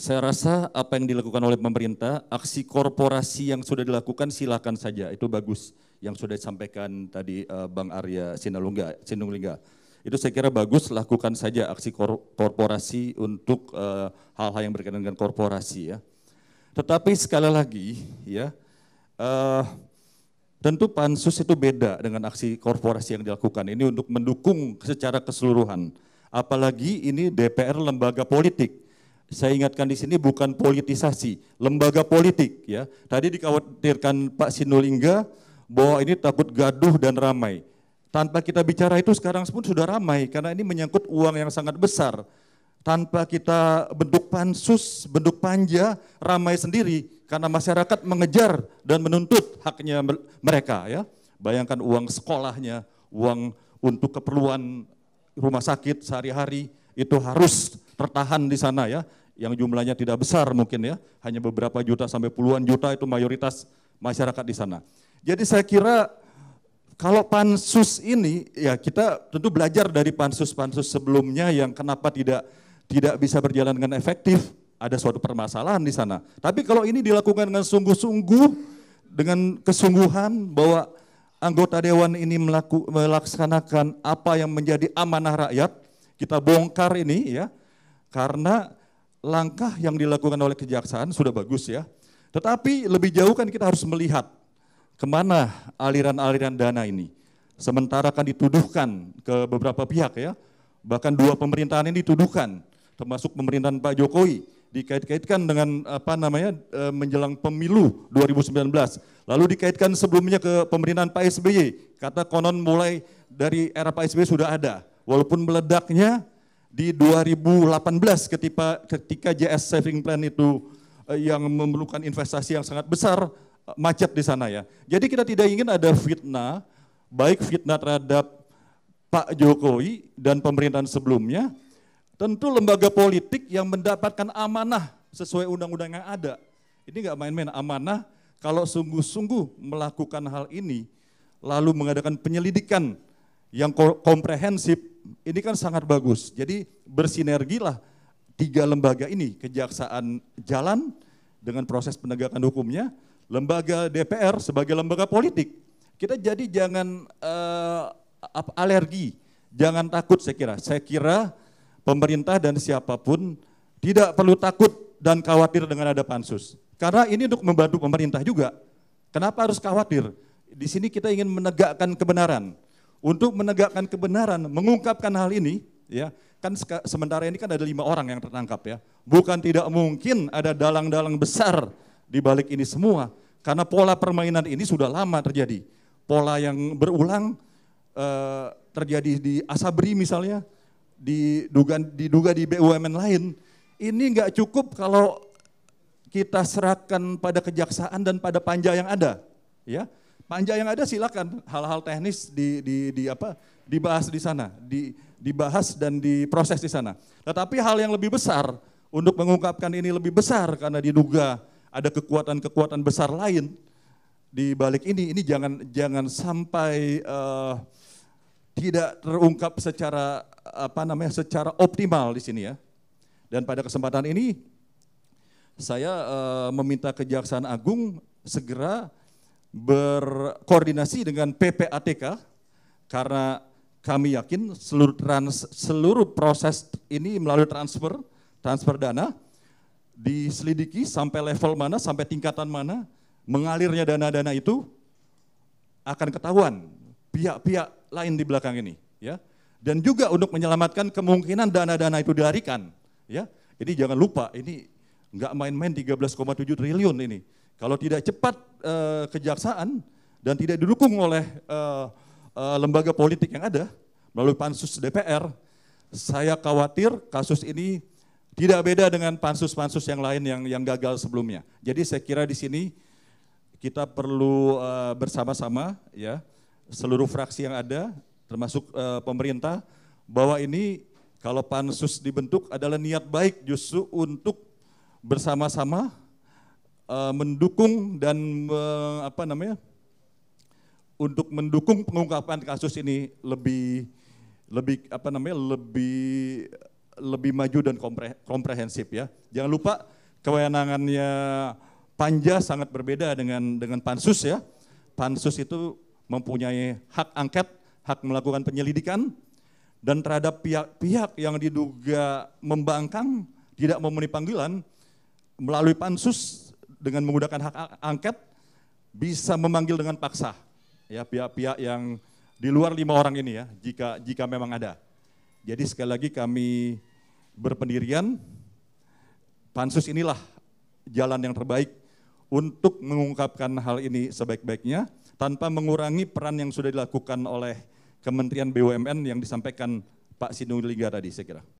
Saya rasa apa yang dilakukan oleh pemerintah, aksi korporasi yang sudah dilakukan silakan saja, itu bagus. Yang sudah disampaikan tadi eh, Bang Arya Sinalungga, Sinulingga. Itu saya kira bagus, lakukan saja aksi korporasi untuk eh, hal-hal yang berkaitan dengan korporasi ya. Tetapi sekali lagi ya, uh, tentu pansus itu beda dengan aksi korporasi yang dilakukan. Ini untuk mendukung secara keseluruhan. Apalagi ini DPR lembaga politik saya ingatkan di sini bukan politisasi, lembaga politik ya. Tadi dikhawatirkan Pak Sinulingga bahwa ini takut gaduh dan ramai. Tanpa kita bicara itu sekarang pun sudah ramai karena ini menyangkut uang yang sangat besar. Tanpa kita bentuk pansus, bentuk panja, ramai sendiri karena masyarakat mengejar dan menuntut haknya mereka ya. Bayangkan uang sekolahnya, uang untuk keperluan rumah sakit sehari-hari itu harus tertahan di sana ya, yang jumlahnya tidak besar mungkin ya, hanya beberapa juta sampai puluhan juta itu mayoritas masyarakat di sana. Jadi saya kira kalau pansus ini ya kita tentu belajar dari pansus-pansus sebelumnya yang kenapa tidak tidak bisa berjalan dengan efektif, ada suatu permasalahan di sana. Tapi kalau ini dilakukan dengan sungguh-sungguh, dengan kesungguhan bahwa anggota dewan ini melaku, melaksanakan apa yang menjadi amanah rakyat, kita bongkar ini ya, karena langkah yang dilakukan oleh kejaksaan sudah bagus ya. Tetapi lebih jauh kan kita harus melihat kemana aliran-aliran dana ini. Sementara kan dituduhkan ke beberapa pihak ya, bahkan dua pemerintahan ini dituduhkan, termasuk pemerintahan Pak Jokowi dikait-kaitkan dengan apa namanya e, menjelang pemilu 2019, lalu dikaitkan sebelumnya ke pemerintahan Pak SBY, kata konon mulai dari era Pak SBY sudah ada, walaupun meledaknya di 2018 ketika ketika JS Saving Plan itu eh, yang memerlukan investasi yang sangat besar eh, macet di sana ya. Jadi kita tidak ingin ada fitnah, baik fitnah terhadap Pak Jokowi dan pemerintahan sebelumnya, tentu lembaga politik yang mendapatkan amanah sesuai undang-undang yang ada. Ini nggak main-main amanah kalau sungguh-sungguh melakukan hal ini, lalu mengadakan penyelidikan yang komprehensif ini kan sangat bagus. Jadi bersinergilah tiga lembaga ini, kejaksaan jalan dengan proses penegakan hukumnya, lembaga DPR sebagai lembaga politik. Kita jadi jangan uh, alergi, jangan takut saya kira. Saya kira pemerintah dan siapapun tidak perlu takut dan khawatir dengan ada pansus. Karena ini untuk membantu pemerintah juga. Kenapa harus khawatir? Di sini kita ingin menegakkan kebenaran untuk menegakkan kebenaran, mengungkapkan hal ini, ya kan sementara ini kan ada lima orang yang tertangkap ya. Bukan tidak mungkin ada dalang-dalang besar di balik ini semua, karena pola permainan ini sudah lama terjadi. Pola yang berulang eh, terjadi di Asabri misalnya, diduga, diduga di BUMN lain. Ini nggak cukup kalau kita serahkan pada kejaksaan dan pada panja yang ada, ya Panja yang ada silakan hal-hal teknis di, di, di apa dibahas di sana, di, dibahas dan diproses di sana. Tetapi hal yang lebih besar untuk mengungkapkan ini lebih besar karena diduga ada kekuatan-kekuatan besar lain di balik ini. Ini jangan jangan sampai uh, tidak terungkap secara apa namanya secara optimal di sini ya. Dan pada kesempatan ini saya uh, meminta Kejaksaan Agung segera berkoordinasi dengan PPATK karena kami yakin seluruh trans, seluruh proses ini melalui transfer transfer dana diselidiki sampai level mana, sampai tingkatan mana mengalirnya dana-dana itu akan ketahuan pihak-pihak lain di belakang ini, ya. Dan juga untuk menyelamatkan kemungkinan dana-dana itu dilarikan, ya. Jadi jangan lupa ini nggak main-main 13,7 triliun ini kalau tidak cepat uh, kejaksaan dan tidak didukung oleh uh, uh, lembaga politik yang ada melalui pansus DPR, saya khawatir kasus ini tidak beda dengan pansus-pansus yang lain yang yang gagal sebelumnya. Jadi saya kira di sini kita perlu uh, bersama-sama ya seluruh fraksi yang ada termasuk uh, pemerintah bahwa ini kalau pansus dibentuk adalah niat baik justru untuk bersama-sama Eh, mendukung dan uh, apa namanya untuk mendukung pengungkapan kasus ini lebih lebih apa namanya lebih lebih maju dan kompre, komprehensif ya. Jangan lupa kewenangannya Panja sangat berbeda dengan dengan pansus ya. Pansus itu mempunyai hak angket, hak melakukan penyelidikan dan terhadap pihak-pihak yang diduga membangkang tidak memenuhi panggilan melalui pansus dengan menggunakan hak angket bisa memanggil dengan paksa ya pihak-pihak yang di luar lima orang ini ya jika jika memang ada. Jadi sekali lagi kami berpendirian pansus inilah jalan yang terbaik untuk mengungkapkan hal ini sebaik-baiknya tanpa mengurangi peran yang sudah dilakukan oleh Kementerian BUMN yang disampaikan Pak Sinuliga tadi saya kira.